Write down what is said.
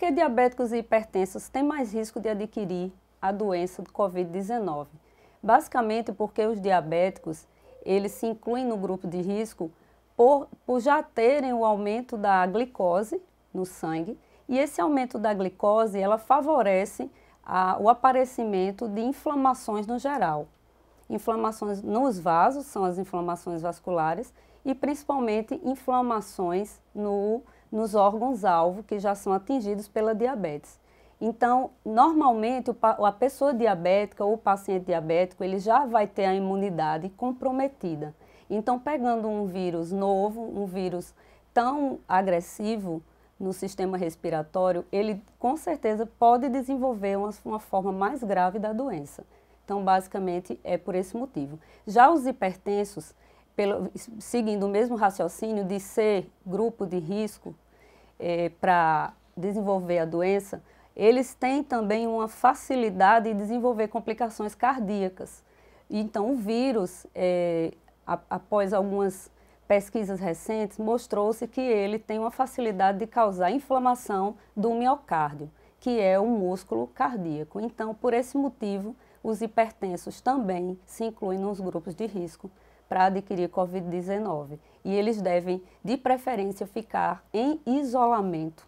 que diabéticos e hipertensos têm mais risco de adquirir a doença do Covid-19? Basicamente porque os diabéticos, eles se incluem no grupo de risco por, por já terem o aumento da glicose no sangue, e esse aumento da glicose, ela favorece a, o aparecimento de inflamações no geral inflamações nos vasos, são as inflamações vasculares, e principalmente inflamações no, nos órgãos-alvo que já são atingidos pela diabetes. Então, normalmente, o, a pessoa diabética ou o paciente diabético, ele já vai ter a imunidade comprometida. Então, pegando um vírus novo, um vírus tão agressivo no sistema respiratório, ele com certeza pode desenvolver uma, uma forma mais grave da doença. Então, basicamente, é por esse motivo. Já os hipertensos, pelo, seguindo o mesmo raciocínio de ser grupo de risco é, para desenvolver a doença, eles têm também uma facilidade de desenvolver complicações cardíacas. Então, o vírus, é, após algumas pesquisas recentes, mostrou-se que ele tem uma facilidade de causar inflamação do miocárdio, que é o músculo cardíaco. Então, por esse motivo, os hipertensos também se incluem nos grupos de risco para adquirir Covid-19 e eles devem, de preferência, ficar em isolamento.